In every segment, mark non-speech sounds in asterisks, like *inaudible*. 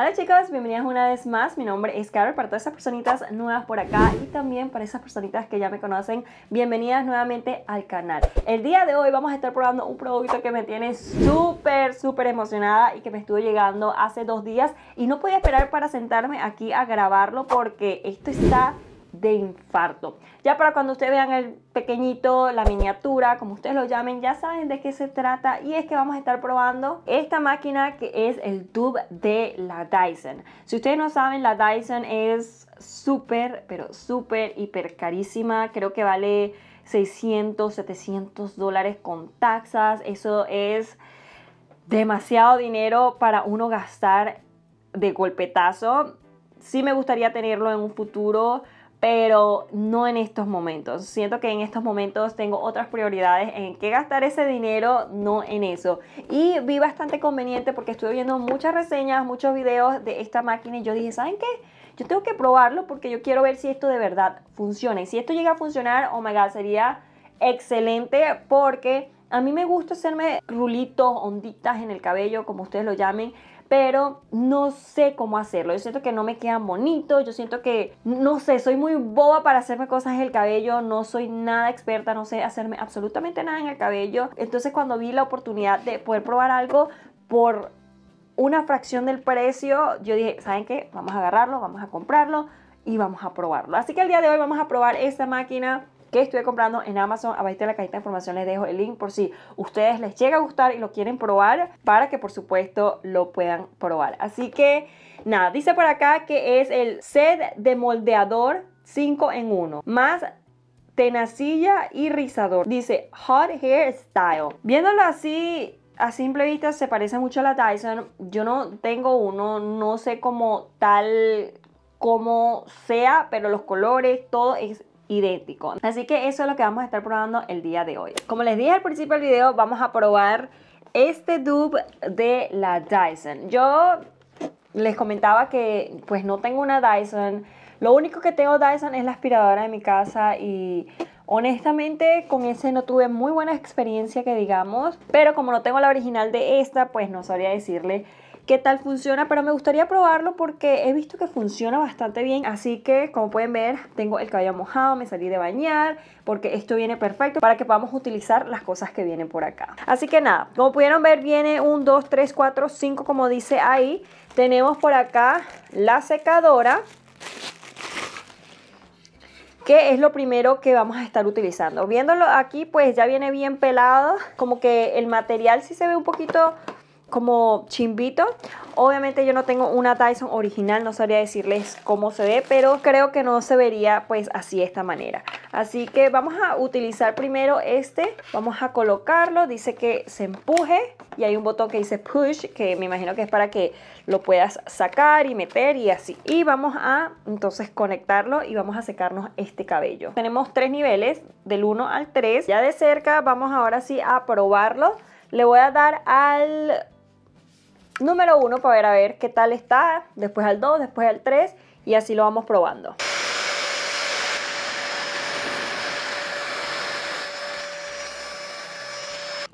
Hola chicos, bienvenidas una vez más. Mi nombre es Carol. Para todas esas personitas nuevas por acá y también para esas personitas que ya me conocen, bienvenidas nuevamente al canal. El día de hoy vamos a estar probando un producto que me tiene súper, súper emocionada y que me estuvo llegando hace dos días y no podía esperar para sentarme aquí a grabarlo porque esto está de infarto. Ya para cuando ustedes vean el pequeñito, la miniatura, como ustedes lo llamen, ya saben de qué se trata y es que vamos a estar probando esta máquina que es el tube de la Dyson. Si ustedes no saben, la Dyson es súper, pero súper, hiper carísima. Creo que vale 600, 700 dólares con taxas. Eso es demasiado dinero para uno gastar de golpetazo. Sí me gustaría tenerlo en un futuro, pero no en estos momentos. Siento que en estos momentos tengo otras prioridades en qué gastar ese dinero, no en eso. Y vi bastante conveniente porque estuve viendo muchas reseñas, muchos videos de esta máquina y yo dije, ¿saben qué? Yo tengo que probarlo porque yo quiero ver si esto de verdad funciona. Y si esto llega a funcionar, oh my god, sería excelente porque a mí me gusta hacerme rulitos, onditas en el cabello, como ustedes lo llamen pero no sé cómo hacerlo. Yo siento que no me queda bonito, yo siento que, no sé, soy muy boba para hacerme cosas en el cabello, no soy nada experta, no sé hacerme absolutamente nada en el cabello. Entonces cuando vi la oportunidad de poder probar algo por una fracción del precio, yo dije, ¿saben qué? Vamos a agarrarlo, vamos a comprarlo y vamos a probarlo. Así que el día de hoy vamos a probar esta máquina que estuve comprando en Amazon. Abajo en la cajita de información les dejo el link por si ustedes les llega a gustar y lo quieren probar para que por supuesto lo puedan probar. Así que nada, dice por acá que es el set de moldeador 5 en 1 más tenacilla y rizador. Dice Hot Hair Style. Viéndolo así, a simple vista se parece mucho a la Dyson. Yo no tengo uno, no sé cómo tal como sea, pero los colores, todo es idéntico. Así que eso es lo que vamos a estar probando el día de hoy. Como les dije al principio del video, vamos a probar este dupe de la Dyson. Yo les comentaba que pues no tengo una Dyson. Lo único que tengo Dyson es la aspiradora de mi casa y honestamente con ese no tuve muy buena experiencia que digamos. Pero como no tengo la original de esta, pues no sabría decirle qué tal funciona, pero me gustaría probarlo porque he visto que funciona bastante bien. Así que, como pueden ver, tengo el cabello mojado, me salí de bañar, porque esto viene perfecto para que podamos utilizar las cosas que vienen por acá. Así que nada, como pudieron ver, viene un 2, 3, 4, 5, como dice ahí. Tenemos por acá la secadora que es lo primero que vamos a estar utilizando. Viéndolo aquí, pues ya viene bien pelado, como que el material sí se ve un poquito como chimbito. Obviamente yo no tengo una Dyson original, no sabría decirles cómo se ve, pero creo que no se vería pues así de esta manera. Así que vamos a utilizar primero este, vamos a colocarlo, dice que se empuje y hay un botón que dice push, que me imagino que es para que lo puedas sacar y meter y así. Y vamos a entonces conectarlo y vamos a secarnos este cabello. Tenemos tres niveles, del 1 al 3. Ya de cerca vamos ahora sí a probarlo. Le voy a dar al número 1 para ver a ver qué tal está, después al 2, después al 3 y así lo vamos probando.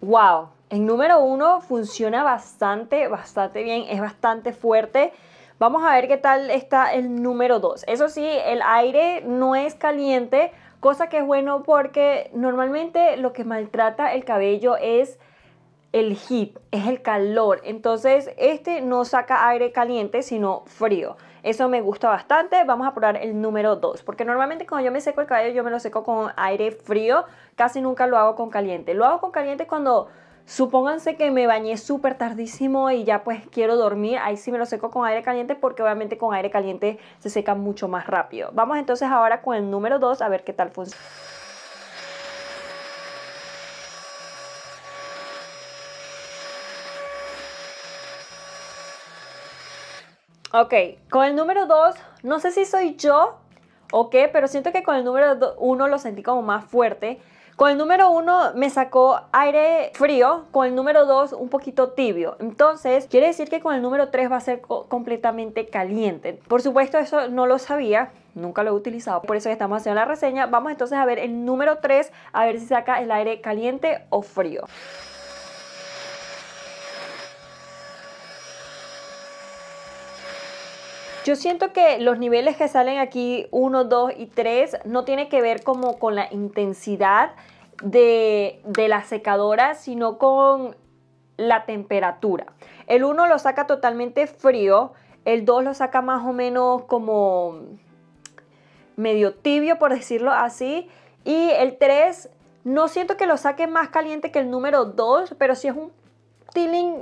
¡Wow! el número 1 funciona bastante, bastante bien, es bastante fuerte. Vamos a ver qué tal está el número 2. Eso sí, el aire no es caliente, cosa que es bueno porque normalmente lo que maltrata el cabello es el heat, es el calor. Entonces, este no saca aire caliente, sino frío. Eso me gusta bastante. Vamos a probar el número 2, porque normalmente cuando yo me seco el cabello, yo me lo seco con aire frío. Casi nunca lo hago con caliente. Lo hago con caliente cuando Supónganse que me bañé súper tardísimo y ya pues quiero dormir, ahí sí me lo seco con aire caliente porque obviamente con aire caliente se seca mucho más rápido. Vamos entonces ahora con el número 2 a ver qué tal funciona. Ok, con el número 2, no sé si soy yo o qué, pero siento que con el número 1 lo sentí como más fuerte. Con el número 1 me sacó aire frío, con el número 2 un poquito tibio. Entonces, quiere decir que con el número 3 va a ser completamente caliente. Por supuesto, eso no lo sabía, nunca lo he utilizado, por eso estamos haciendo la reseña. Vamos entonces a ver el número 3, a ver si saca el aire caliente o frío. Yo siento que los niveles que salen aquí, 1, 2 y 3, no tiene que ver como con la intensidad de, de la secadora, sino con la temperatura. El 1 lo saca totalmente frío, el 2 lo saca más o menos como medio tibio, por decirlo así, y el 3 no siento que lo saque más caliente que el número 2, pero sí es un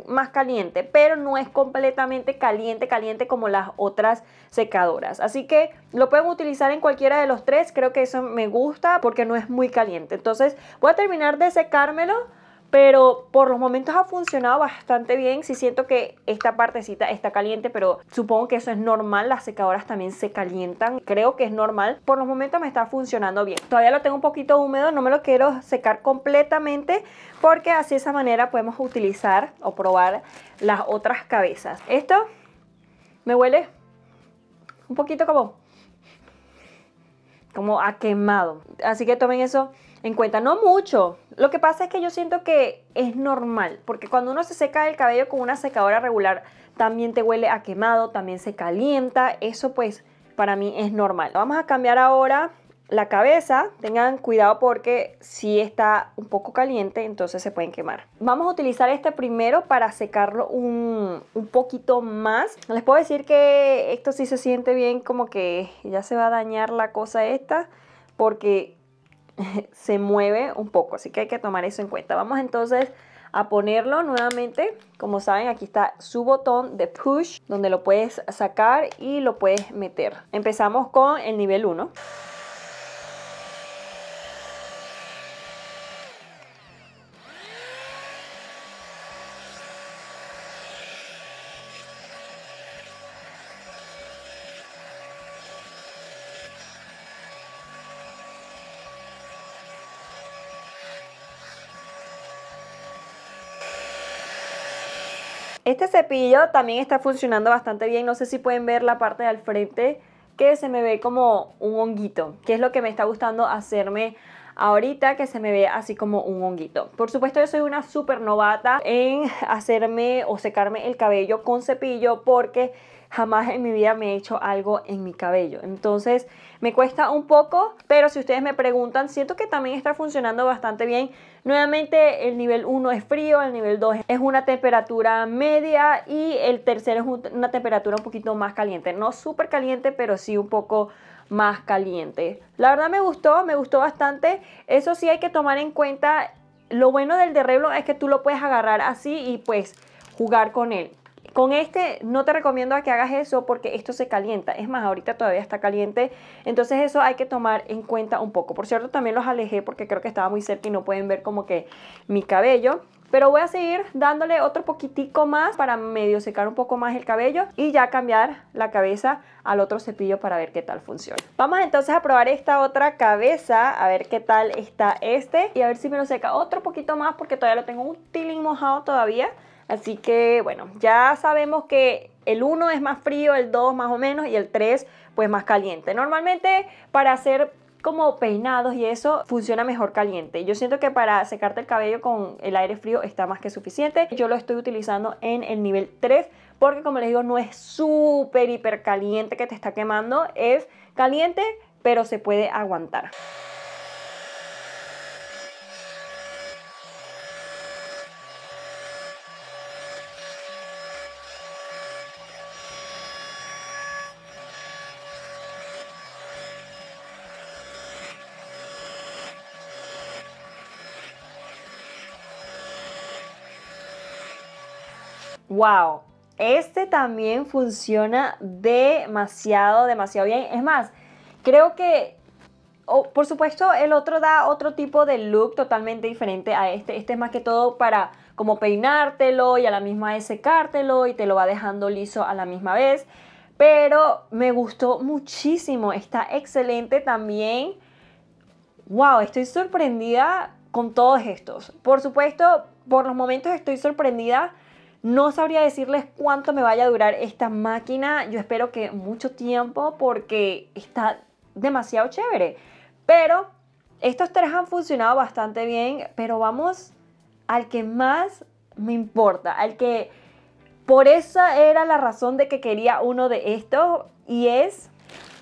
más caliente, pero no es completamente caliente, caliente como las otras secadoras. Así que lo pueden utilizar en cualquiera de los tres, creo que eso me gusta porque no es muy caliente. Entonces voy a terminar de secármelo pero por los momentos ha funcionado bastante bien. si siento que esta partecita está caliente, pero supongo que eso es normal. Las secadoras también se calientan. Creo que es normal. Por los momentos me está funcionando bien. Todavía lo tengo un poquito húmedo, no me lo quiero secar completamente porque así de esa manera podemos utilizar o probar las otras cabezas. Esto me huele un poquito como como a quemado. Así que tomen eso en cuenta. No mucho. Lo que pasa es que yo siento que es normal, porque cuando uno se seca el cabello con una secadora regular, también te huele a quemado, también se calienta. Eso pues para mí es normal. Vamos a cambiar ahora la cabeza. Tengan cuidado porque si está un poco caliente, entonces se pueden quemar. Vamos a utilizar este primero para secarlo un, poquito más. Les puedo decir que esto sí se siente bien como que ya se va a dañar la cosa esta porque *laughs* se mueve un poco, así que hay que tomar eso en cuenta. Vamos entonces a ponerlo nuevamente. Como saben, aquí está su botón de push, donde lo puedes sacar y lo puedes meter. Empezamos con el nivel 1. Este cepillo también está funcionando bastante bien. No sé si pueden ver la parte de al frente que se me ve como un honguito, que es lo que me está gustando hacerme ahorita que se me ve así como un honguito. Por supuesto yo soy una súper novata en hacerme o secarme el cabello con cepillo porque jamás en mi vida me he hecho algo en mi cabello. Entonces me cuesta un poco, pero si ustedes me preguntan, siento que también está funcionando bastante bien. Nuevamente el nivel 1 es frío, el nivel 2 es una temperatura media y el tercero es una temperatura un poquito más caliente. No súper caliente, pero sí un poco más caliente. La verdad me gustó, me gustó bastante. Eso sí hay que tomar en cuenta, lo bueno del de es que tú lo puedes agarrar así y pues jugar con él. Con este no te recomiendo que hagas eso porque esto se calienta. Es más, ahorita todavía está caliente. Entonces eso hay que tomar en cuenta un poco. Por cierto, también los alejé porque creo que estaba muy cerca y no pueden ver como que mi cabello. Pero voy a seguir dándole otro poquitico más para medio secar un poco más el cabello y ya cambiar la cabeza al otro cepillo para ver qué tal funciona. Vamos entonces a probar esta otra cabeza, a ver qué tal está este y a ver si me lo seca otro poquito más porque todavía lo tengo un tilín mojado todavía. Así que bueno, ya sabemos que el 1 es más frío, el 2 más o menos y el 3 pues más caliente. Normalmente para hacer como peinados y eso funciona mejor caliente. Yo siento que para secarte el cabello con el aire frío está más que suficiente. Yo lo estoy utilizando en el nivel 3 porque como les digo no es súper hiper caliente que te está quemando, es caliente pero se puede aguantar. Wow, este también funciona demasiado, demasiado bien. Es más, creo que, por supuesto, el otro da otro tipo de look totalmente diferente a este. Este es más que todo para como peinártelo y a la misma vez secártelo y te lo va dejando liso a la misma vez. Pero me gustó muchísimo, está excelente también. Wow, estoy sorprendida con todos estos. Por supuesto, por los momentos estoy sorprendida no sabría decirles cuánto me vaya a durar esta máquina. Yo espero que mucho tiempo porque está demasiado chévere. Pero estos tres han funcionado bastante bien, pero vamos al que más me importa, al que por esa era la razón de que quería uno de estos y es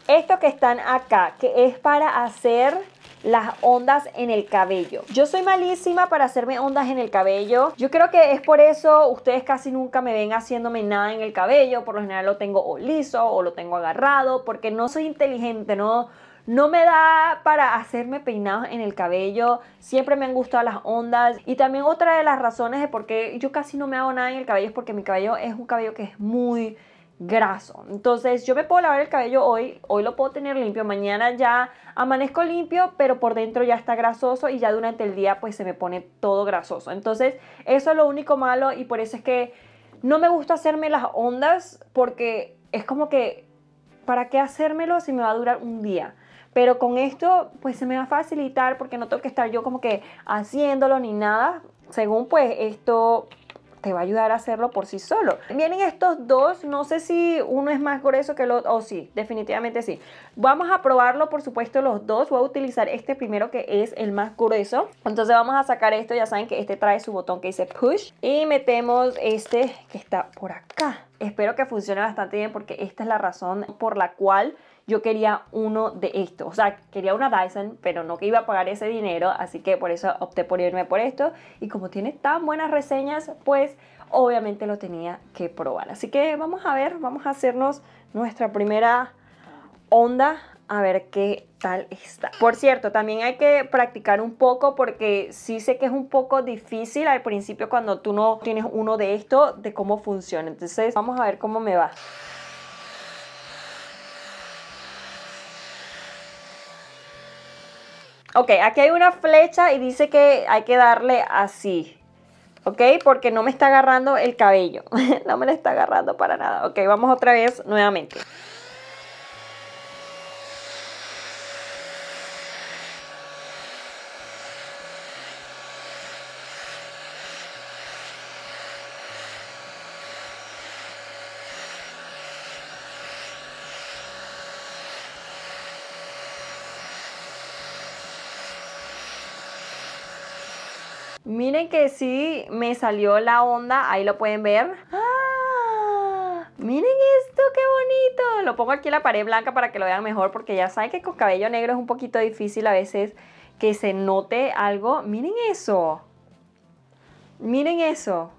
esto que están acá, que es para hacer las ondas en el cabello. Yo soy malísima para hacerme ondas en el cabello. Yo creo que es por eso ustedes casi nunca me ven haciéndome nada en el cabello. Por lo general lo tengo o liso o lo tengo agarrado porque no soy inteligente, no no me da para hacerme peinados en el cabello. Siempre me han gustado las ondas. Y también otra de las razones de por qué yo casi no me hago nada en el cabello es porque mi cabello es un cabello que es muy graso. Entonces yo me puedo lavar el cabello hoy, hoy lo puedo tener limpio, mañana ya amanezco limpio, pero por dentro ya está grasoso y ya durante el día pues se me pone todo grasoso. Entonces eso es lo único malo y por eso es que no me gusta hacerme las ondas porque es como que, ¿para qué hacérmelo si me va a durar un día? Pero con esto pues se me va a facilitar porque no tengo que estar yo como que haciéndolo ni nada. Según pues esto te va a ayudar a hacerlo por sí solo. Vienen estos dos, no sé si uno es más grueso que el otro, o sí, definitivamente sí. Vamos a probarlo, por supuesto, los dos. Voy a utilizar este primero que es el más grueso. Entonces vamos a sacar esto, ya saben que este trae su botón que dice push. Y metemos este que está por acá. Espero que funcione bastante bien porque esta es la razón por la cual yo quería uno de estos. O sea, quería una Dyson, pero no que iba a pagar ese dinero, así que por eso opté por irme por esto. Y como tiene tan buenas reseñas, pues obviamente lo tenía que probar. Así que vamos a ver, vamos a hacernos nuestra primera onda a ver qué tal está. Por cierto, también hay que practicar un poco porque sí sé que es un poco difícil al principio cuando tú no tienes uno de esto de cómo funciona. Entonces vamos a ver cómo me va. Ok, aquí hay una flecha y dice que hay que darle así. ¿Ok? Porque no me está agarrando el cabello. *laughs* no me lo está agarrando para nada. Ok, vamos otra vez nuevamente. Miren que sí me salió la onda, ahí lo pueden ver. ¡Ah! Miren esto, qué bonito. Lo pongo aquí en la pared blanca para que lo vean mejor porque ya saben que con cabello negro es un poquito difícil a veces que se note algo. Miren eso. Miren eso.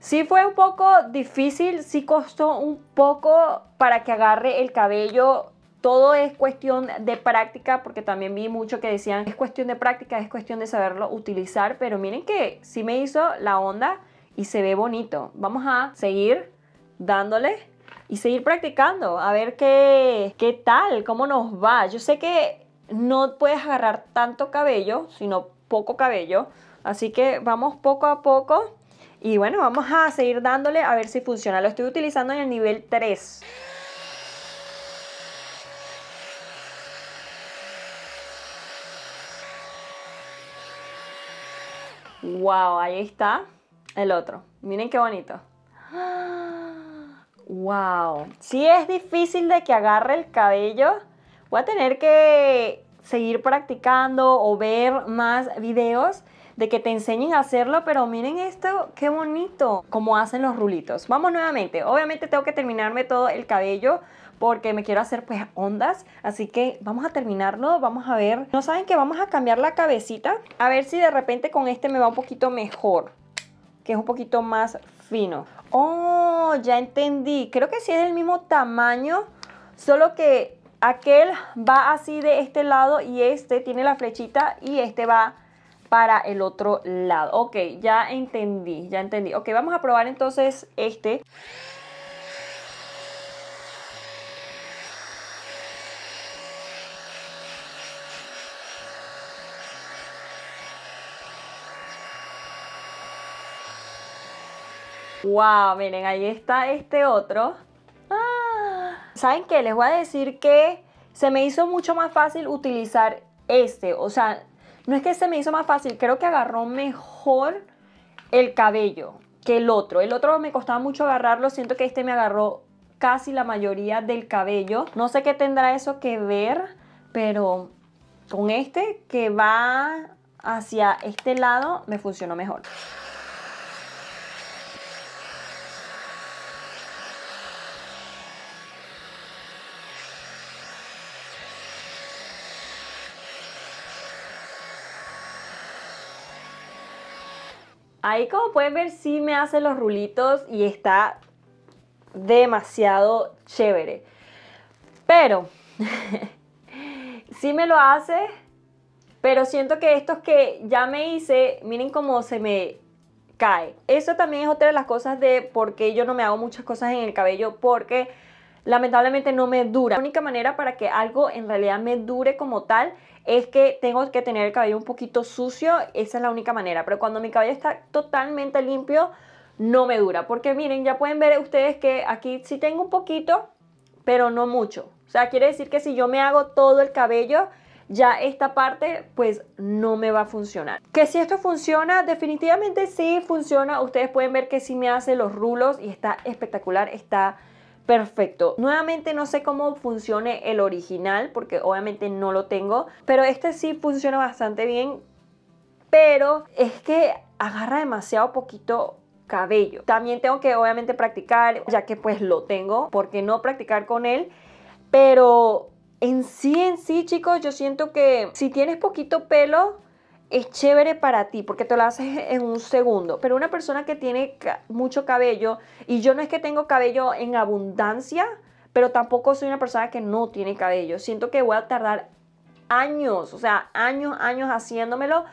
Sí fue un poco difícil, sí costó un poco para que agarre el cabello todo es cuestión de práctica, porque también vi mucho que decían, es cuestión de práctica, es cuestión de saberlo utilizar, pero miren que sí me hizo la onda y se ve bonito. Vamos a seguir dándole y seguir practicando, a ver qué, qué tal, cómo nos va. Yo sé que no puedes agarrar tanto cabello, sino poco cabello, así que vamos poco a poco. Y bueno, vamos a seguir dándole a ver si funciona. Lo estoy utilizando en el nivel 3. Wow, ahí está el otro. Miren qué bonito. Wow. si es difícil de que agarre el cabello. Voy a tener que seguir practicando o ver más videos de que te enseñen a hacerlo, pero miren esto, qué bonito, como hacen los rulitos. Vamos nuevamente, obviamente tengo que terminarme todo el cabello porque me quiero hacer pues ondas. Así que vamos a terminarlo, vamos a ver. No saben que vamos a cambiar la cabecita, a ver si de repente con este me va un poquito mejor, que es un poquito más fino. Oh, ya entendí. Creo que sí es del mismo tamaño, solo que aquel va así de este lado y este tiene la flechita y este va para el otro lado. Ok, ya entendí, ya entendí. Ok, vamos a probar entonces este. Wow, miren, ahí está este otro. Ah, ¿Saben qué? Les voy a decir que se me hizo mucho más fácil utilizar este. O sea, no es que se me hizo más fácil, creo que agarró mejor el cabello que el otro. El otro me costaba mucho agarrarlo, siento que este me agarró casi la mayoría del cabello. No sé qué tendrá eso que ver, pero con este que va hacia este lado me funcionó mejor. Ahí como pueden ver sí me hace los rulitos y está demasiado chévere. Pero *laughs* sí me lo hace, pero siento que estos que ya me hice, miren cómo se me cae. Eso también es otra de las cosas de por qué yo no me hago muchas cosas en el cabello, porque lamentablemente no me dura. La única manera para que algo en realidad me dure como tal es que tengo que tener el cabello un poquito sucio, esa es la única manera. Pero cuando mi cabello está totalmente limpio, no me dura. Porque miren, ya pueden ver ustedes que aquí sí tengo un poquito, pero no mucho. O sea, quiere decir que si yo me hago todo el cabello, ya esta parte pues no me va a funcionar. Que si esto funciona, definitivamente sí funciona. Ustedes pueden ver que sí me hace los rulos y está espectacular, está perfecto. Nuevamente no sé cómo funcione el original porque obviamente no lo tengo, pero este sí funciona bastante bien, pero es que agarra demasiado poquito cabello. También tengo que obviamente practicar, ya que pues lo tengo, porque no practicar con él, pero en sí, en sí chicos, yo siento que si tienes poquito pelo, es chévere para ti porque te lo haces en un segundo. Pero una persona que tiene mucho cabello, y yo no es que tengo cabello en abundancia, pero tampoco soy una persona que no tiene cabello. Siento que voy a tardar años, o sea, años, años haciéndomelo.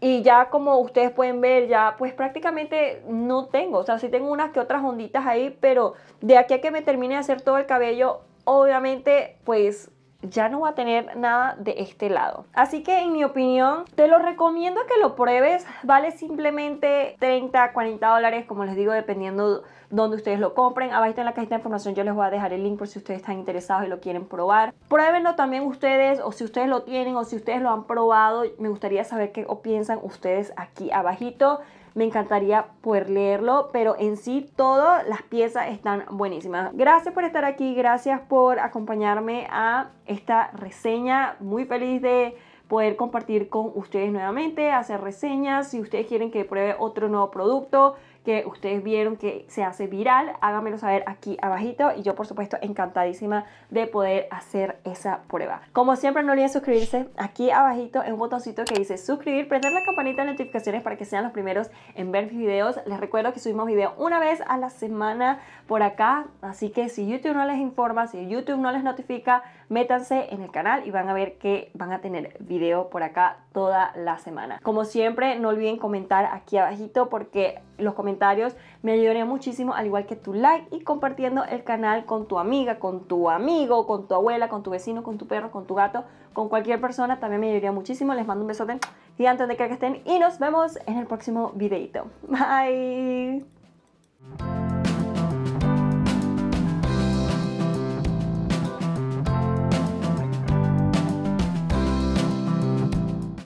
Y ya como ustedes pueden ver, ya pues prácticamente no tengo. O sea, sí tengo unas que otras onditas ahí, pero de aquí a que me termine de hacer todo el cabello, obviamente pues ya no va a tener nada de este lado. Así que en mi opinión, te lo recomiendo que lo pruebes. Vale simplemente 30, 40 dólares, como les digo, dependiendo donde ustedes lo compren. Abajito en la cajita de información yo les voy a dejar el link por si ustedes están interesados y lo quieren probar. Pruébenlo también ustedes o si ustedes lo tienen o si ustedes lo han probado. Me gustaría saber qué piensan ustedes aquí abajito. Me encantaría poder leerlo, pero en sí todas las piezas están buenísimas. Gracias por estar aquí, gracias por acompañarme a esta reseña. Muy feliz de poder compartir con ustedes nuevamente, hacer reseñas. Si ustedes quieren que pruebe otro nuevo producto, que ustedes vieron que se hace viral, háganmelo saber aquí abajito y yo por supuesto encantadísima de poder hacer esa prueba. Como siempre no olviden suscribirse aquí abajito en un botoncito que dice suscribir, prender la campanita de notificaciones para que sean los primeros en ver mis videos. Les recuerdo que subimos video una vez a la semana por acá, así que si YouTube no les informa, si YouTube no les notifica, métanse en el canal y van a ver que van a tener video por acá toda la semana. Como siempre, no olviden comentar aquí abajito porque los comentarios me ayudaría muchísimo, al igual que tu like y compartiendo el canal con tu amiga, con tu amigo, con tu abuela, con tu vecino, con tu perro, con tu gato, con cualquier persona, también me ayudaría muchísimo. Les mando un besote Y antes de que estén y nos vemos en el próximo videito. Bye.